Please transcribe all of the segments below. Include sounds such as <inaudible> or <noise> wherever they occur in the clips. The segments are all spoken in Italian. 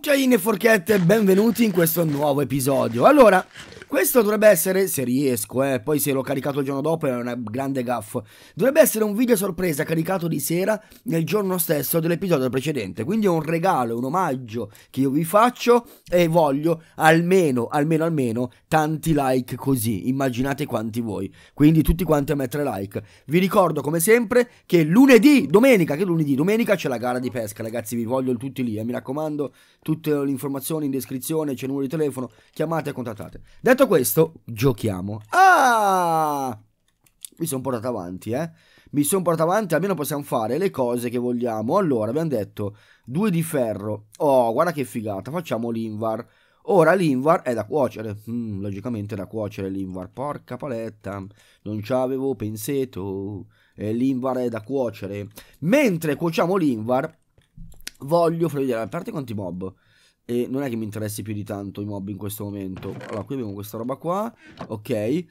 Cucchiaini e forchette, benvenuti in questo nuovo episodio. Allora, questo dovrebbe essere, se riesco, eh, poi se l'ho caricato il giorno dopo è una grande gaff. Dovrebbe essere un video sorpresa caricato di sera nel giorno stesso dell'episodio precedente. Quindi è un regalo, un omaggio che io vi faccio e voglio almeno, almeno, almeno tanti like così. Immaginate quanti voi. Quindi tutti quanti a mettere like. Vi ricordo come sempre che lunedì, domenica, che lunedì, domenica c'è la gara di pesca, ragazzi. Vi voglio tutti lì, eh, mi raccomando tutte le informazioni in descrizione, c'è il numero di telefono, chiamate e contattate. Detto questo, giochiamo. Ah! Mi sono portato avanti, eh. Mi sono portato avanti, almeno possiamo fare le cose che vogliamo. Allora, abbiamo detto due di ferro. Oh, guarda che figata, facciamo l'invar. Ora l'invar è da cuocere. Mm, logicamente è da cuocere l'invar. Porca paletta, non ci avevo pensato. Eh, l'invar è da cuocere. Mentre cuociamo l'invar, voglio far vedere a parte quanti mob e non è che mi interessi più di tanto i mob in questo momento allora qui abbiamo questa roba qua ok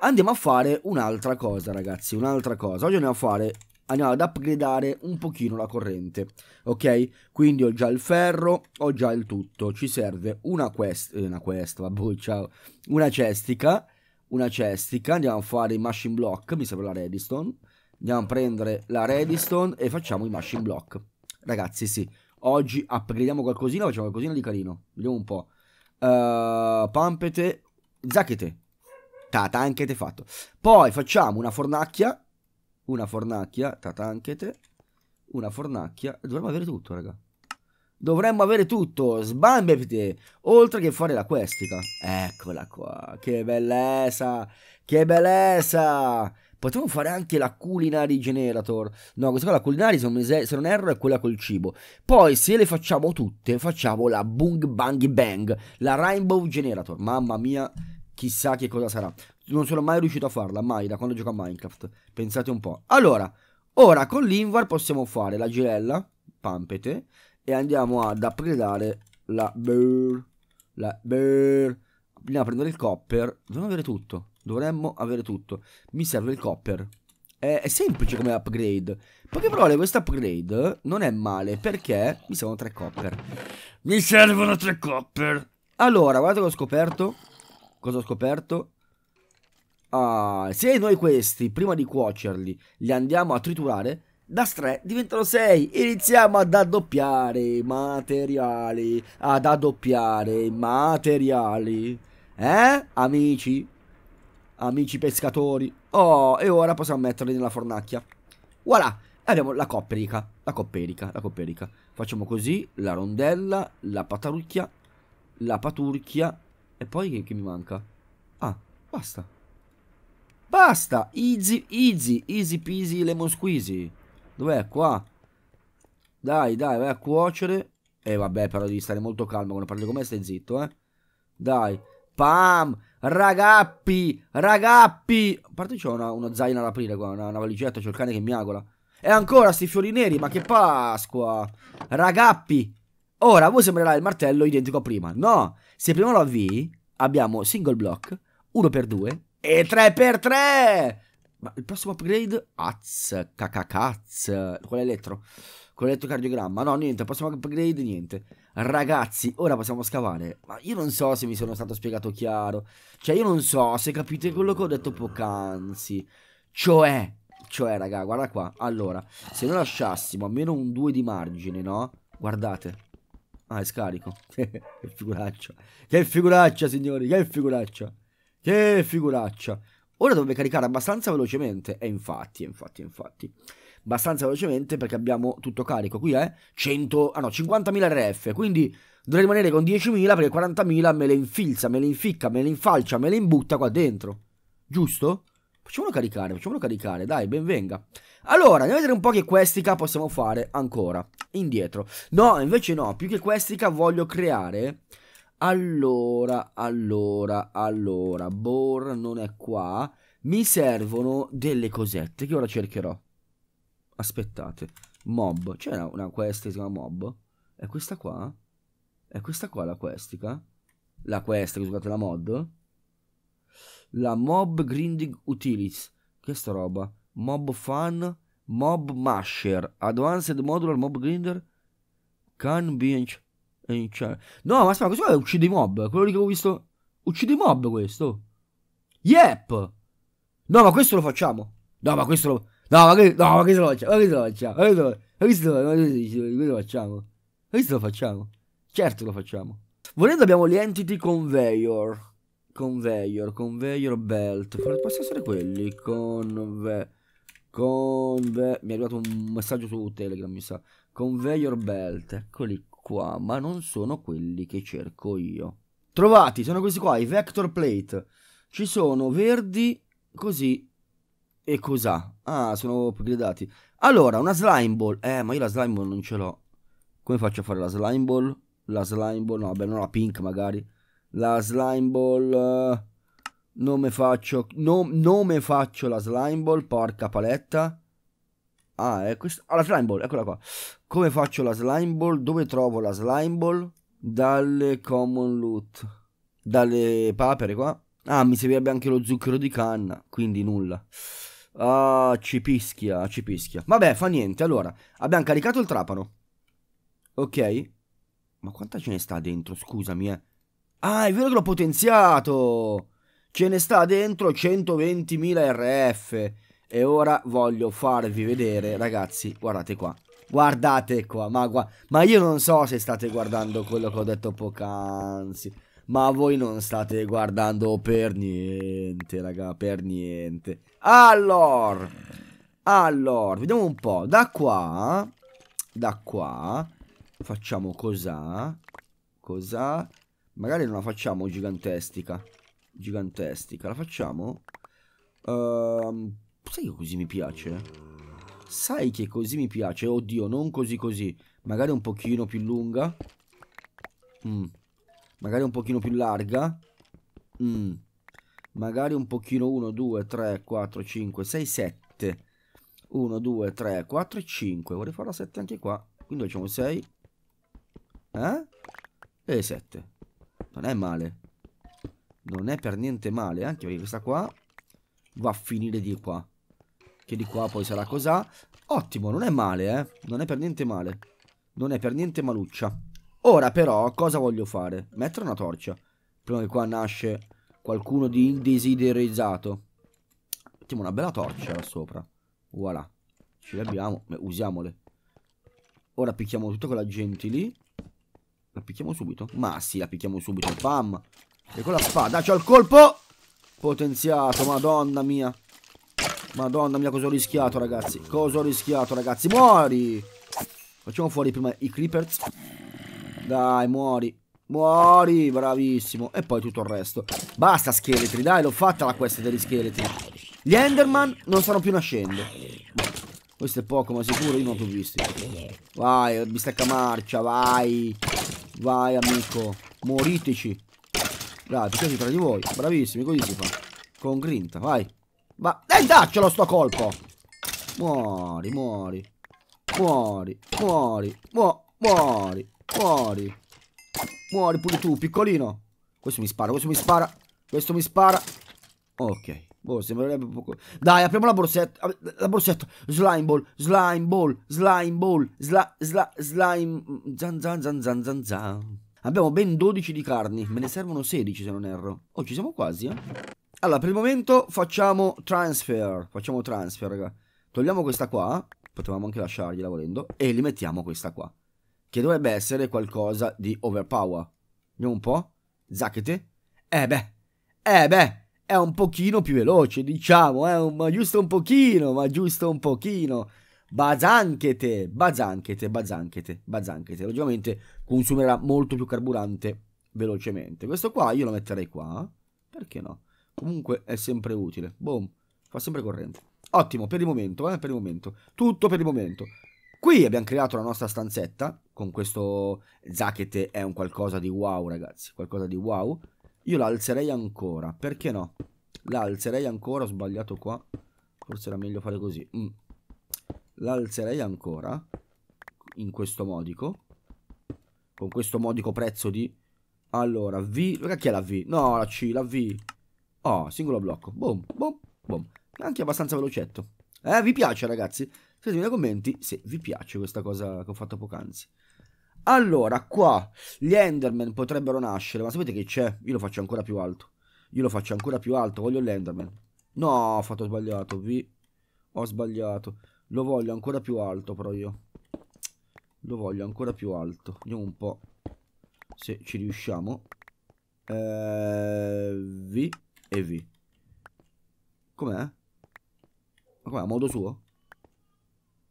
andiamo a fare un'altra cosa ragazzi un'altra cosa oggi andiamo a fare andiamo ad upgradare un pochino la corrente ok quindi ho già il ferro ho già il tutto ci serve una quest eh, una quest vabbè <laughs> ciao una cestica una cestica andiamo a fare i machine block mi serve la redstone andiamo a prendere la redstone e facciamo i machine block Ragazzi, sì. Oggi upgradiamo qualcosina, facciamo qualcosina di carino. Vediamo un po'. Uh, pampete, zacchete. Tatanchete fatto. Poi facciamo una fornacchia. Una fornacchia, tatanchete. Una fornacchia. Dovremmo avere tutto, raga. Dovremmo avere tutto, Sbambete. oltre che fare la questica. Eccola qua, che bellezza, che bellezza. Potremmo fare anche la culinary generator. No, questa qua la culinary, se non, erro, è quella col cibo. Poi, se le facciamo tutte, facciamo la boom Bang Bang, la Rainbow Generator. Mamma mia, chissà che cosa sarà. Non sono mai riuscito a farla, mai, da quando gioco a Minecraft. Pensate un po'. Allora, ora con l'Invar possiamo fare la girella, pampete, e andiamo ad appredare la Burr. La Burr. Andiamo a prendere il copper. Dobbiamo avere tutto. Dovremmo avere tutto. Mi serve il copper. È, è semplice come upgrade. Poche parole, questo upgrade non è male perché mi servono tre copper. Mi servono tre copper. Allora, guardate cosa ho scoperto. Cosa ho scoperto? Ah, se noi questi, prima di cuocerli, li andiamo a triturare, da 3 diventano 6. Iniziamo ad addoppiare materiali. Ad addoppiare materiali. Eh, amici? amici pescatori. Oh, e ora possiamo metterli nella fornacchia. Voilà! E abbiamo la copperica, la copperica, la copperica. Facciamo così, la rondella, la patarucchia, la paturchia. E poi che, che mi manca? Ah, basta. Basta! Easy, easy, easy peasy lemon squeezy. Dov'è? Qua. Dai, dai, vai a cuocere. E eh, vabbè, però devi stare molto calmo quando parli con me, stai zitto, eh. Dai. Pam! Ragappi, ragappi. A parte c'ho una, uno zaino ad aprire qua, una, una valigetta, c'ho il cane che miagola. E ancora sti fiori neri, ma che Pasqua. Ragappi. Ora, voi sembrerà il martello identico a prima. No, se prima la V, abbiamo single block, 1x2 e 3x3. Ma il prossimo upgrade? Az, cacacaz, con l'elettro, con l'elettrocardiogramma. No, niente, il prossimo upgrade niente. Ragazzi, ora possiamo scavare. Ma io non so se mi sono stato spiegato chiaro. Cioè, io non so se capite quello che ho detto poc'anzi. Cioè, cioè, raga, guarda qua. Allora, se noi lasciassimo almeno un 2 di margine, no? Guardate. Ah, è scarico. <laughs> che figuraccia. Che figuraccia, signori, che figuraccia. Che figuraccia. Ora dovrebbe caricare abbastanza velocemente. E infatti, infatti, infatti. Abbastanza velocemente perché abbiamo tutto carico. Qui è 100, ah no, 50.000 RF. Quindi dovrei rimanere con 10.000 perché 40.000 me le infilza, me le inficca, me le infalcia, me le imbutta qua dentro. Giusto? Facciamolo caricare, facciamolo caricare, dai, benvenga. Allora, andiamo a vedere un po' che questica possiamo fare ancora, indietro. No, invece no, più che questica voglio creare allora, allora, allora, Bor non è qua. Mi servono delle cosette che ora cercherò. Aspettate. Mob. C'è una, una quest che si chiama mob? È questa qua? È questa qua la questica? La quest che scusate la mod? La mob grinding utilities. Che sta roba? Mob Fun, mob masher, advanced modular mob grinder, can be eh, cioè. No, ma aspetta, questo qua uccide i mob. Quello lì che ho visto. Uccide i mob questo. Yep. No, ma questo lo facciamo. No, ma questo lo. No, ma che, no, ma che se lo facciamo? Ma che se lo facciamo? Ma che se lo, ma che ma che se lo, facciamo? Ma che lo facciamo? Certo lo facciamo. Volendo abbiamo l'entity conveyor. Conveyor, conveyor belt. Posso essere quelli? Conve... Conve... Mi è arrivato un messaggio su Telegram, mi sa. Conveyor belt. Eccoli qua, ma non sono quelli che cerco io. Trovati, sono questi qua, i vector plate. Ci sono verdi, così e cos'ha. Ah, sono gridati. Allora, una slime ball. Eh, ma io la slime ball non ce l'ho. Come faccio a fare la slime ball? La slime ball, no, vabbè, non la pink magari. La slime ball... Uh, non me faccio... No, non me faccio la slime ball, porca paletta. Ah, è questa... Ah, la slime ball, eccola qua. Come faccio la slime ball? Dove trovo la slime ball? Dalle common loot. Dalle papere qua. Ah, mi servirebbe anche lo zucchero di canna, quindi nulla. Ah, ci pischia, ci pischia. Vabbè, fa niente. Allora, abbiamo caricato il trapano. Ok. Ma quanta ce ne sta dentro? Scusami, eh. Ah, è vero che l'ho potenziato. Ce ne sta dentro 120.000 RF. E ora voglio farvi vedere, ragazzi, guardate qua. Guardate qua, ma, gua ma io non so se state guardando quello che ho detto poc'anzi. Ma voi non state guardando per niente, raga, per niente. Allora, allora, vediamo un po'. Da qua, da qua, facciamo cos'ha, cos'ha. Magari non la facciamo gigantestica, gigantestica. La facciamo? Ehm, sai che così mi piace? Sai che così mi piace. Oddio, non così così. Magari un pochino più lunga. Mm. Magari un pochino più larga. Mm. Magari un pochino 1, 2, 3, 4, 5, 6, 7. 1, 2, 3, 4 5. Vorrei farla 7 anche qua. Quindi facciamo 6. Eh? E 7. Non è male. Non è per niente male. Eh, anche perché questa qua va a finire di qua. Che di qua poi sarà cos'ha. Ottimo, non è male, eh. Non è per niente male. Non è per niente maluccia. Ora però, cosa voglio fare? Mettere una torcia. Prima che qua nasce qualcuno di indesiderizzato. Mettiamo una bella torcia là sopra. Voilà. Ce le abbiamo. usiamole. Ora picchiamo tutta quella gente lì. La picchiamo subito? Ma sì, la picchiamo subito. Pam. E con la spada c'ho il colpo. Potenziato, madonna mia. Madonna mia, cosa ho rischiato, ragazzi. Cosa ho rischiato, ragazzi. Muori! Facciamo fuori prima i creepers. Dai, muori. Muori, bravissimo. E poi tutto il resto. Basta scheletri, dai, l'ho fatta la quest degli scheletri. Gli Enderman non stanno più nascendo. Questo è poco, ma sicuro io non l'ho visto. Vai, bistecca marcia, vai. Vai, amico. Moriteci. Dai, picchiate tra di voi. Bravissimi, così si fa. Con grinta, vai. Ma... Dai, daccelo sto colpo! Muori, muori. Muori, muori, muori, muori, muori. Muori pure tu, piccolino. Questo mi spara, questo mi spara, questo mi spara. Ok. Boh, sembrerebbe poco... Dai, apriamo la borsetta. Ah, la borsetta. Slime ball, slime ball, slime ball, sla, sla, slime... Mm, zan zan zan zan zan zan. Abbiamo ben 12 di carni. Me ne servono 16 se non erro. Oh, ci siamo quasi, eh. Allora, per il momento facciamo transfer. Facciamo transfer, raga. Togliamo questa qua. Potevamo anche lasciargliela volendo. E li mettiamo questa qua. Che dovrebbe essere qualcosa di overpower. Vediamo un po'. Zacchete. Eh beh. Eh beh. È un pochino più veloce, diciamo. Eh? Un, ma giusto un pochino. Ma giusto un pochino. Bazanchete. Bazanchete. Bazanchete. Bazanchete. Logicamente consumerà molto più carburante velocemente. Questo qua io lo metterei qua. Perché no? comunque è sempre utile. Boom, fa sempre corrente. Ottimo, per il momento, eh, per il momento. Tutto per il momento. Qui abbiamo creato la nostra stanzetta, con questo Zakete è un qualcosa di wow, ragazzi, qualcosa di wow. Io la alzerei ancora, perché no? La alzerei ancora, ho sbagliato qua. Forse era meglio fare così. Mm. La alzerei ancora, in questo modico. Con questo modico prezzo di... Allora, V... Che è la V? No, la C, la V. Oh, singolo blocco. Boom, boom, boom. Anche abbastanza velocetto. Eh, vi piace ragazzi? Scrivetemi nei commenti se vi piace questa cosa che ho fatto poc'anzi. Allora, qua gli Enderman potrebbero nascere, ma sapete che c'è? Io lo faccio ancora più alto. Io lo faccio ancora più alto, voglio l'Enderman. No, ho fatto sbagliato, vi... Ho sbagliato. Lo voglio ancora più alto però io. Lo voglio ancora più alto. Vediamo un po' se ci riusciamo. Eh, vi... Heavy. Com'è? Ma com'è? A modo suo?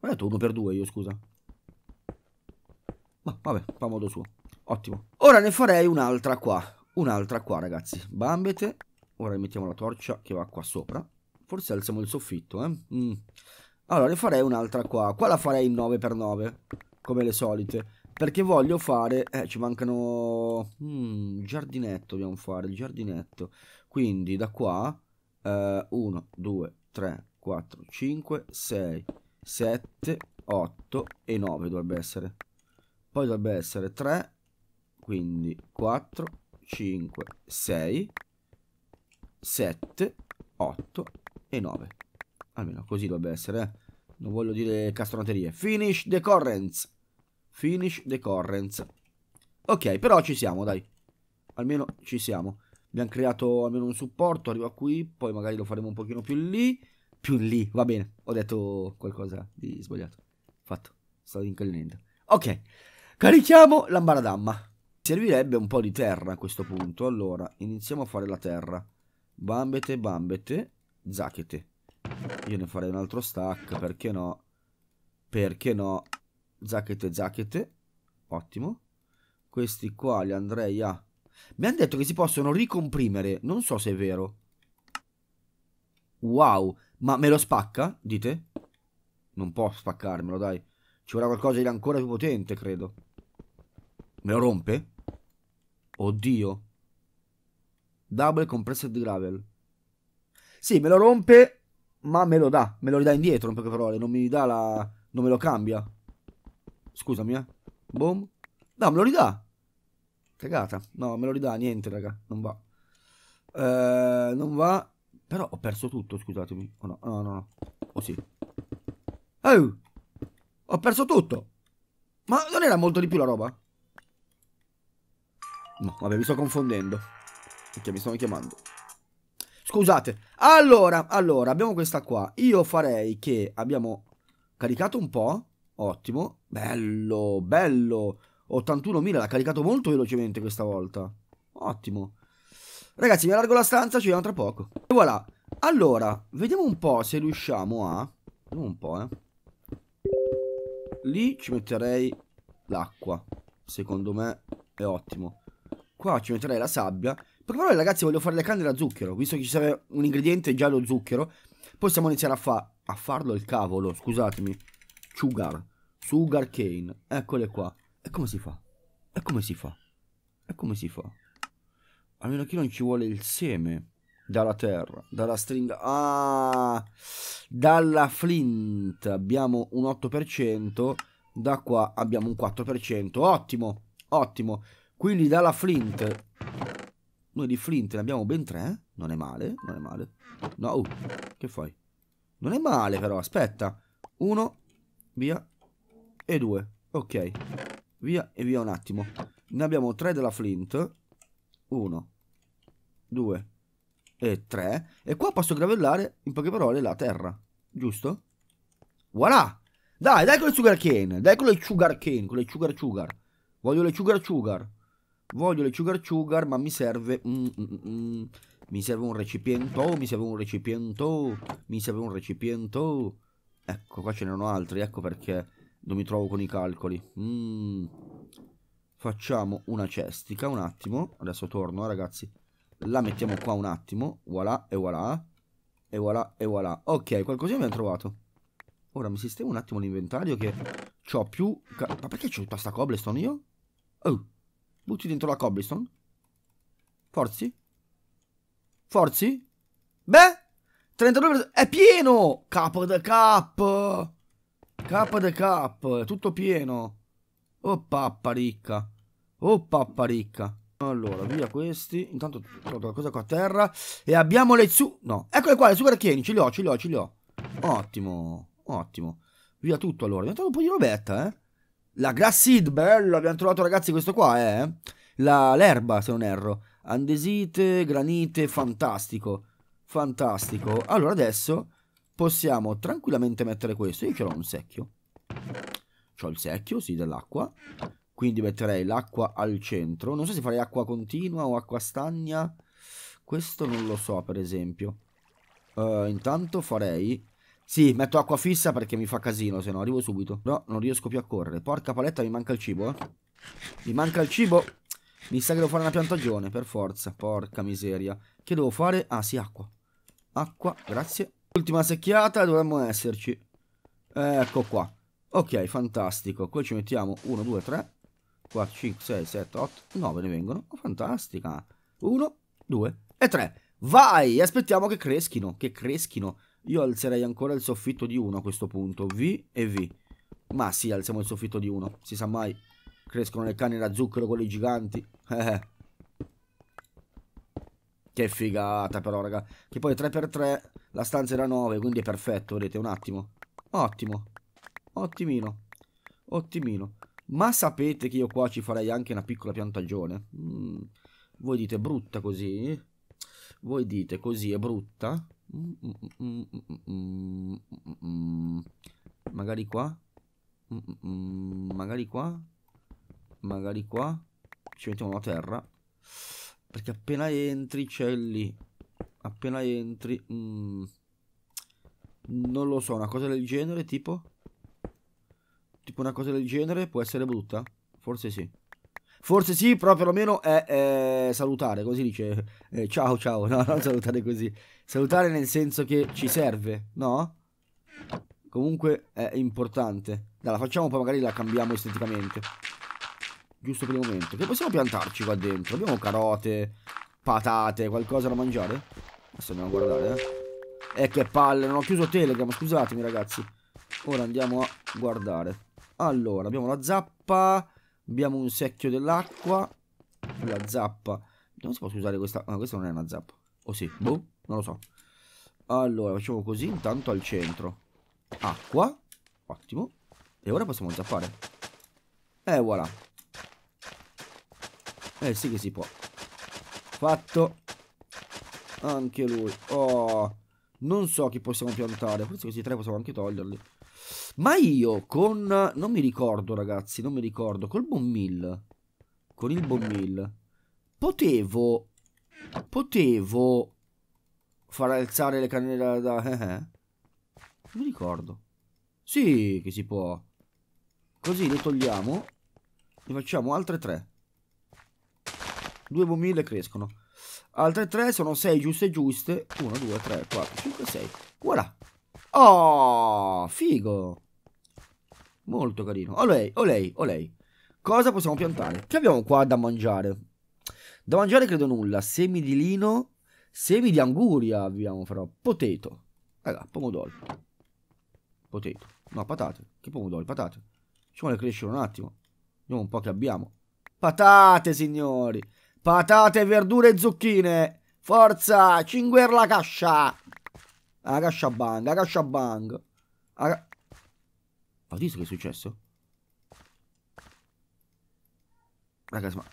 Ma ho detto uno per due io, scusa. Ma vabbè, fa a modo suo. Ottimo. Ora ne farei un'altra qua. Un'altra qua, ragazzi. Bambete. Ora mettiamo la torcia che va qua sopra. Forse alziamo il soffitto, eh. Mm. Allora ne farei un'altra qua. Qua la farei in 9x9, come le solite. Perché voglio fare... Eh, ci mancano... Mm, giardinetto dobbiamo fare, il giardinetto. Quindi da qua... 1, 2, 3, 4, 5, 6, 7, 8 e 9 dovrebbe essere. Poi dovrebbe essere 3, quindi 4, 5, 6, 7, 8 e 9. Almeno così dovrebbe essere, eh. Non voglio dire castronaterie. Finish the currents. Finish the decorrence. Ok, però ci siamo, dai. Almeno ci siamo. Abbiamo creato almeno un supporto, arriva qui, poi magari lo faremo un pochino più lì. Più lì, va bene. Ho detto qualcosa di sbagliato. Fatto, stavo rincallinando. Ok, carichiamo l'ambaradamma. Servirebbe un po' di terra a questo punto. Allora, iniziamo a fare la terra. Bambete, bambete, zacchete. Io ne farei un altro stack, perché no? Perché no? zacchete zacchete ottimo. Questi qua li andrei a... Mi hanno detto che si possono ricomprimere, non so se è vero. Wow, ma me lo spacca, dite? Non può spaccarmelo, dai. Ci vorrà qualcosa di ancora più potente, credo. Me lo rompe? Oddio. Double compressed gravel. Sì, me lo rompe, ma me lo dà. Me lo ridà indietro, in poche parole. Non mi dà la... Non me lo cambia. Scusami, eh. Boom. No, me lo ridà. Cagata. No, me lo ridà, niente, raga. Non va. Eh, non va. Però ho perso tutto, scusatemi. Oh, no, no, no. no. Oh sì. Oh, ho perso tutto. Ma non era molto di più la roba? No, vabbè, mi sto confondendo. Perché mi stanno chiamando. Scusate. Allora, allora, abbiamo questa qua. Io farei che abbiamo caricato un po'. Ottimo, bello, bello. 81.000, l'ha caricato molto velocemente questa volta. Ottimo. Ragazzi, mi allargo la stanza, ci vediamo tra poco. E voilà. Allora, vediamo un po' se riusciamo a... Vediamo un po', eh. Lì ci metterei l'acqua. Secondo me è ottimo. Qua ci metterei la sabbia. Perché però ragazzi voglio fare le candele a zucchero. Visto che ci serve un ingrediente già lo zucchero. Possiamo iniziare a, fa a farlo il cavolo, scusatemi. Sugar. Sugar cane. Eccole qua. E come si fa? E come si fa? E come si fa? A meno che non ci vuole il seme. Dalla terra, dalla stringa. Ah! Dalla flint abbiamo un 8%. Da qua abbiamo un 4%. Ottimo, ottimo. Quindi dalla flint. Noi di flint ne abbiamo ben 3. Non è male, non è male. No, uh, che fai? Non è male però, aspetta. Uno, via e due. Ok. Via e via un attimo. Ne abbiamo tre della Flint. Uno. Due. E tre. E qua posso gravellare, in poche parole, la terra. Giusto? Voilà! Dai, dai con le sugar cane. Dai con le sugar cane, con le sugar sugar. Voglio le sugar sugar. Voglio le sugar sugar, ma mi serve... Mm, mm, mm. Mi serve un recipiente, mi serve un recipiente, mi serve un recipiente. Ecco, qua ce n'erano altri, ecco perché non mi trovo con i calcoli. Mm. Facciamo una cestica, un attimo. Adesso torno, eh, ragazzi. La mettiamo qua un attimo. Voilà, e voilà. E voilà, e voilà. Ok, qualcosina abbiamo trovato. Ora mi sistemo un attimo l'inventario che ho più... Ma perché c'ho tutta sta cobblestone io? Oh, butti dentro la cobblestone. Forzi. Forzi. Beh, 32%... È pieno! Capo del cap! Cup de cup, tutto pieno. Oh pappa ricca. Oh pappa ricca. Allora, via questi. Intanto trovo qualcosa qua a terra. E abbiamo le zu... No, eccole qua, le zuccherchieni. Ce li ho, ce li ho, ce li ho. Ottimo, ottimo. Via tutto allora. Abbiamo trovato un po' di robetta, eh. La grass seed, bello. Abbiamo trovato, ragazzi, questo qua, eh. L'erba, se non erro. Andesite, granite, fantastico. Fantastico. Allora, adesso possiamo tranquillamente mettere questo. Io ce l'ho un secchio. C'ho il secchio, sì, dell'acqua. Quindi metterei l'acqua al centro. Non so se farei acqua continua o acqua stagna. Questo non lo so, per esempio. Uh, intanto farei... Sì, metto acqua fissa perché mi fa casino, se no arrivo subito. No, non riesco più a correre. Porca paletta, mi manca il cibo, eh. Mi manca il cibo. Mi sa che devo fare una piantagione, per forza. Porca miseria. Che devo fare? Ah, sì, acqua. Acqua, grazie. Ultima secchiata, dovremmo esserci. Ecco qua. Ok, fantastico. Qui ci mettiamo 1, 2, 3, 4, 5, 6, 7, 8, 9 ne vengono. Oh, fantastica. 1, 2 e 3. Vai! Aspettiamo che creschino, che creschino. Io alzerei ancora il soffitto di 1 a questo punto. V e V. Ma sì, alziamo il soffitto di 1. Si sa mai. Crescono le canne da zucchero, con i giganti. Eh. eh. Che figata però, raga. Che poi 3x3, la stanza era 9, quindi è perfetto, vedete, un attimo. Ottimo. Ottimino. Ottimino. Ma sapete che io qua ci farei anche una piccola piantagione? Mm. Voi dite brutta così? Voi dite così è brutta? Mm, mm, mm, Magari qua? Magari qua? Magari qua? Ci mettiamo la terra. Perché appena entri c'è lì. Appena entri... Mm, non lo so, una cosa del genere tipo... Tipo una cosa del genere può essere brutta? Forse sì. Forse sì, però perlomeno è, è salutare, così dice. Eh, ciao, ciao, no, non salutare così. Salutare nel senso che ci serve, no? Comunque è importante. Dai, la facciamo, poi magari la cambiamo esteticamente giusto per il momento. Che possiamo piantarci qua dentro? Abbiamo carote, patate, qualcosa da mangiare? Adesso andiamo a guardare, eh. Eh, che palle, non ho chiuso Telegram, scusatemi ragazzi. Ora andiamo a guardare. Allora, abbiamo la zappa, abbiamo un secchio dell'acqua, la zappa. Vediamo se posso usare questa... Ah, questa non è una zappa. O oh, sì, boh, non lo so. Allora, facciamo così intanto al centro. Acqua, ottimo. E ora possiamo zappare. E eh, voilà. Eh sì che si può. Fatto. Anche lui. Oh. Non so chi possiamo piantare. Forse questi tre possiamo anche toglierli. Ma io con... Non mi ricordo ragazzi, non mi ricordo. Col bombmill. Con il bombmill. Potevo... Potevo... Far alzare le cannelle da... Eh, eh. Non mi ricordo. Sì, che si può. Così le togliamo. Ne facciamo altre tre. Due bombine crescono. Altre tre sono sei giuste giuste. 1, 2, 3, 4, 5, 6. Voilà. Oh, figo. Molto carino. O lei, o lei, o lei. Cosa possiamo piantare? Che abbiamo qua da mangiare? Da mangiare credo nulla. Semi di lino. Semi di anguria abbiamo però. Potato Raga, eh pomodoro. Poteto. No, patate. Che pomodori? Patate. Ci vuole crescere un attimo. Vediamo un po' che abbiamo. Patate, signori. Patate, verdure e zucchine. Forza, cinguer la cascia. La cascia bang, la cascia bang. La... visto che è successo? Ragazzi, ma...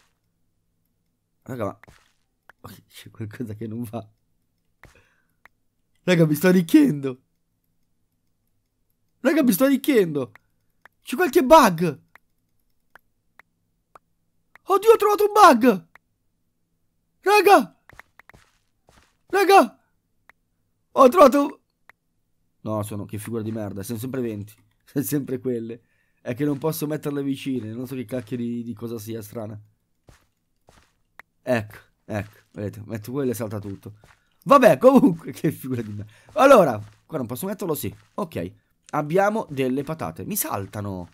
Raga, ma... <laughs> C'è qualcosa che non va. Raga, mi sto arricchendo. Raga, mi sto arricchendo. C'è qualche bug. Oddio, ho trovato un bug. Raga! Raga! Ho trovato... No, sono... Che figura di merda. Sono sempre 20. <laughs> Sono sempre quelle. È che non posso metterle vicine. Non so che cacchio di, di cosa sia strana. Ecco, ecco. Vedete, metto quelle e salta tutto. Vabbè, comunque, <laughs> che figura di merda. Allora, qua non posso metterlo, sì. Ok. Abbiamo delle patate. Mi saltano.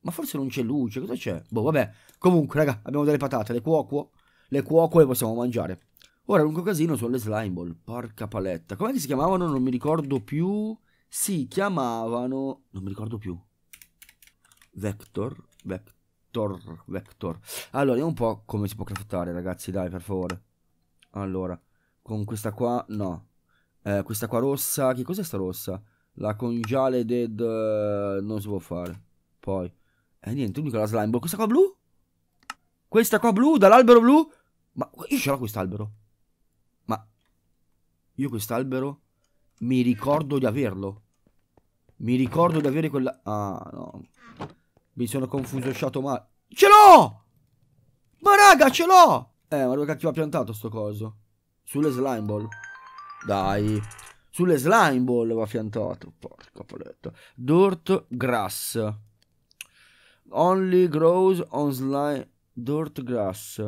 Ma forse non c'è luce, cosa c'è? Boh, vabbè. Comunque, raga, abbiamo delle patate, le cuoco le cuoco le possiamo mangiare. Ora, un casino sulle slime ball. Porca paletta. Com'è che si chiamavano? Non mi ricordo più. Si chiamavano... Non mi ricordo più. Vector. Vector. Vector. Allora, vediamo un po' come si può craftare, ragazzi. Dai, per favore. Allora. Con questa qua... No. Eh, questa qua rossa... Che cos'è sta rossa? La congiale dead... Eh, non si può fare. Poi... Eh, niente, l'unica la slime ball. Questa qua blu? Questa qua blu? Dall'albero blu? Ma io ce l'ho quest'albero. Ma io quest'albero mi ricordo di averlo. Mi ricordo di avere quella... Ah, no. Mi sono confuso, sciato male. Ce l'ho! Ma raga, ce l'ho! Eh, ma dove cacchio ha piantato sto coso? Sulle slime ball. Dai. Sulle slime ball va piantato. Porca paletta. Dirt grass. Only grows on slime... Dirt grass.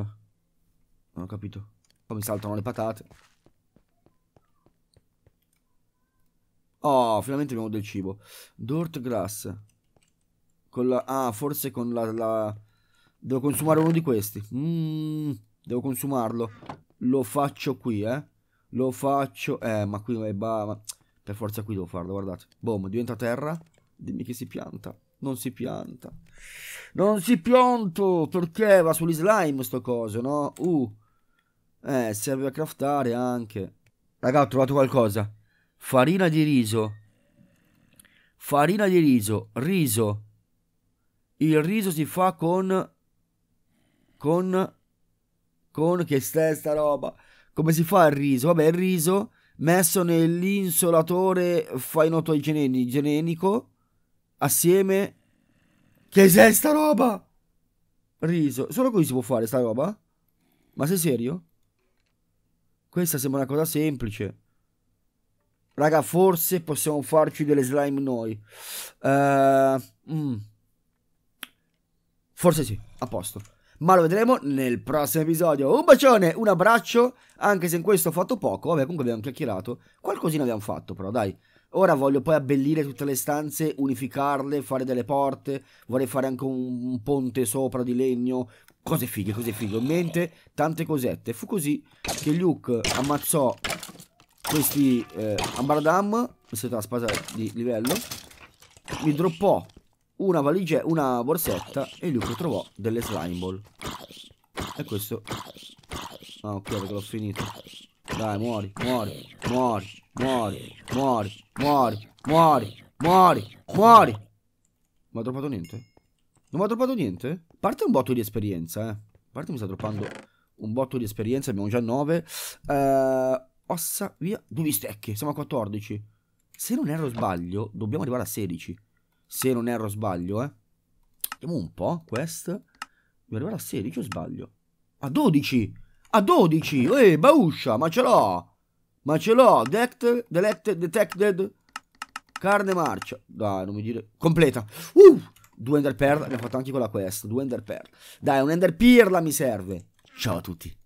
Non ho capito. Poi mi saltano le patate. Oh, finalmente abbiamo del cibo. Dirt grass. Con la... Ah, forse con la... la... Devo consumare uno di questi. Mm, devo consumarlo. Lo faccio qui, eh. Lo faccio... Eh, ma qui... Ba... Ma... Per forza qui devo farlo, guardate. Boom, diventa terra. Dimmi che si pianta. Non si pianta. Non si pianto! Perché va sull'slime sto coso, no? Uh... Eh, serve a craftare anche. Raga, ho trovato qualcosa. Farina di riso. Farina di riso. Riso. Il riso si fa con... Con... Con... Che stessa sta roba? Come si fa il riso? Vabbè, il riso messo nell'insolatore fai noto ai genenico assieme... Che stessa sta roba? Riso. Solo così si può fare sta roba? Ma sei serio? Questa sembra una cosa semplice. Raga, forse possiamo farci delle slime noi. Uh, mm. Forse sì, a posto. Ma lo vedremo nel prossimo episodio. Un bacione, un abbraccio, anche se in questo ho fatto poco. Vabbè, comunque abbiamo chiacchierato. Qualcosina abbiamo fatto, però, dai. Ora voglio poi abbellire tutte le stanze, unificarle, fare delle porte, vorrei fare anche un, ponte sopra di legno, cose fighe, cose fighe, in mente tante cosette. Fu così che Luke ammazzò questi eh, Ambardam, questa è la spada di livello, mi droppò una valigia, una borsetta e Luke trovò delle slime ball. E questo... Ah ok, perché l'ho finito. Dai, muori, muori, muori. Muori, muori, muori, muori, muori, muori. Non mi ha droppato niente? Non mi ha droppato niente? A Parte un botto di esperienza, eh. A Parte mi sta droppando un botto di esperienza, abbiamo già 9. Uh, eh, ossa, via, due bistecche, siamo a 14. Se non erro sbaglio, dobbiamo arrivare a 16. Se non erro sbaglio, eh. Vediamo un po', quest. Dobbiamo arrivare a 16 o sbaglio? A 12! A 12! Ehi, Bauscia, ma ce l'ho! Ma ce l'ho. Detected, delected, detected. Carne marcia. Dai, non mi dire. Completa. Uh! Due ender pearl. Abbiamo fatto anche quella quest. Due ender pearl. Dai, un ender pearl mi serve. Ciao a tutti.